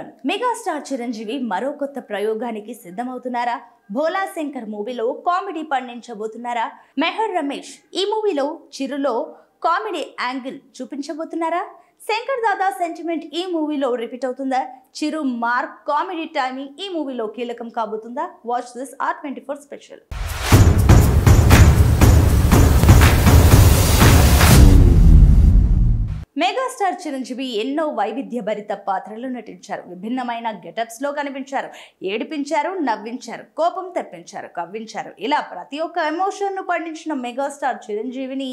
one megastar Chiranjeevi మరో కొత్త ప్రయోగానికి సిద్ధమవుతున్నారా భోలా శంకర్ మూవీలో కామెడీ పండించబోతున్నారా మెహర్ రమేష్ ఈ మూవీలో చిరులో కామెడీ యాంగిల్ చూపించబోతున్నారా శంకర్ దాదా సెంటిమెంట్ ఈ మూవీలో రిపీట్ అవుతుందా చిరు మార్క్ కామెడీ టైమింగ్ ఈ మూవీలో కీలకం కాబోతుందా watch this R twenty four special megastar Chiranjeevi ఎన్నో వైవిధ్యభరిత పాత్రలు నటించారు విభిన్నమైన గెటప్స్లో కనిపించారు ఏడిపించారు నవ్వించారు కోపం తెప్పించారు కవ్వించారు ఇలా ప్రతి ఒక్క ఎమోషన్ను పండించిన మెగాస్టార్ చిరంజీవిని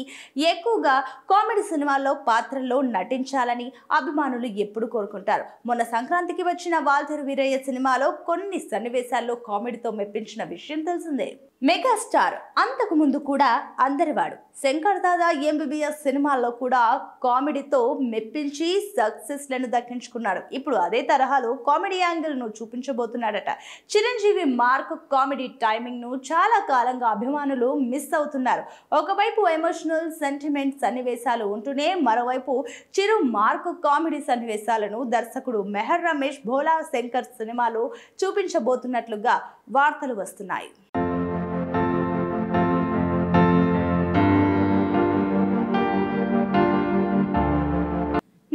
ఎక్కువగా కామెడీ సినిమాల్లో పాత్రల్లో నటించాలని అభిమానులు ఎప్పుడు కోరుకుంటారు మొన్న సంక్రాంతికి వచ్చిన వాల్తెరు వీరయ్య సినిమాలో కొన్ని సన్నివేశాల్లో కామెడీతో మెప్పించిన విషయం తెలిసిందే మెగాస్టార్ అంతకుముందు కూడా అందరివాడు శంకర్ దాదా ఎంబీబీఎస్ సినిమాల్లో కూడా కామెడీతో మెప్పించి సక్సెస్లను దక్కించుకున్నాడు ఇప్పుడు అదే తరహాలో కామెడీ యాంగిల్ను చూపించబోతున్నాడట చిరంజీవి మార్క్ కామెడీ టైమింగ్ను చాలా కాలంగా అభిమానులు మిస్ అవుతున్నారు ఒకవైపు ఎమోషనల్ సెంటిమెంట్ సన్నివేశాలు ఉంటూనే మరోవైపు చిరు మార్క్ కామెడీ సన్నివేశాలను దర్శకుడు మెహర్ రమేష్ భోలా శంకర్ సినిమాలో చూపించబోతున్నట్లుగా వార్తలు వస్తున్నాయి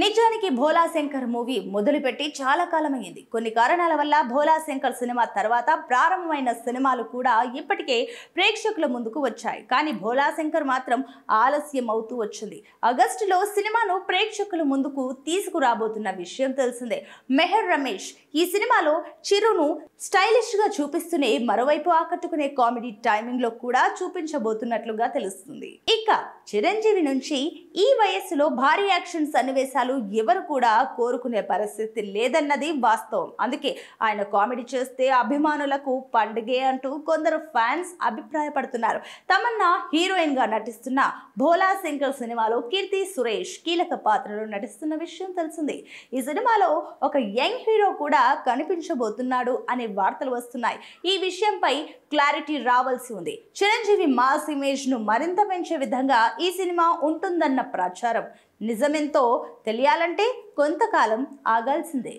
నిజానికి భోలా శంకర్ మూవీ మొదలుపెట్టి చాలా కాలమైంది కొన్ని కారణాల వల్ల భోలా శంకర్ సినిమా తర్వాత ప్రారంభమైన సినిమాలు కూడా ఇప్పటికే ప్రేక్షకుల ముందుకు వచ్చాయి కానీ భోలా శంకర్ మాత్రం ఆలస్యం అవుతూ వచ్చింది ఆగస్టులో సినిమాను ప్రేక్షకుల ముందుకు తీసుకురాబోతున్న విషయం తెలిసిందే మెహర్ రమేష్ ఈ సినిమాలో చిరును స్టైలిష్గా చూపిస్తూనే మరోవైపు ఆకట్టుకునే కామెడీ టైమింగ్లో కూడా చూపించబోతున్నట్లుగా తెలుస్తుంది ఇక చిరంజీవి నుంచి ఈ వయస్సులో భారీ యాక్షన్ సన్నివేశాలు అవకాశాలు ఎవరు కూడా కోరుకునే పరిస్థితి లేదన్నది వాస్తవం అందుకే ఆయన కామెడీ చేస్తే అభిమానులకు పండుగే అంటూ కొందరు ఫ్యాన్స్ అభిప్రాయపడుతున్నారు తమన్నా హీరోయిన్ గా నటిస్తున్న భోలా శంకర్ సినిమాలో కీర్తి సురేష్ కీలక పాత్రలో నటిస్తున్న విషయం తెలిసింది ఈ సినిమాలో ఒక యంగ్ హీరో కూడా కనిపించబోతున్నాడు అనే వార్తలు వస్తున్నాయి ఈ విషయంపై క్లారిటీ రావాల్సి ఉంది చిరంజీవి మాస్ ఇమేజ్ ను మరింత పెంచే విధంగా ఈ సినిమా ఉంటుందన్న ప్రచారం నిజమెంతో తెలియ తెలియాలంటే కొంతకాలం ఆగాల్సిందే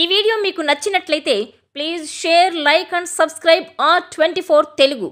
ఈ వీడియో మీకు నచ్చినట్లయితే please share like and subscribe R twenty four Telugu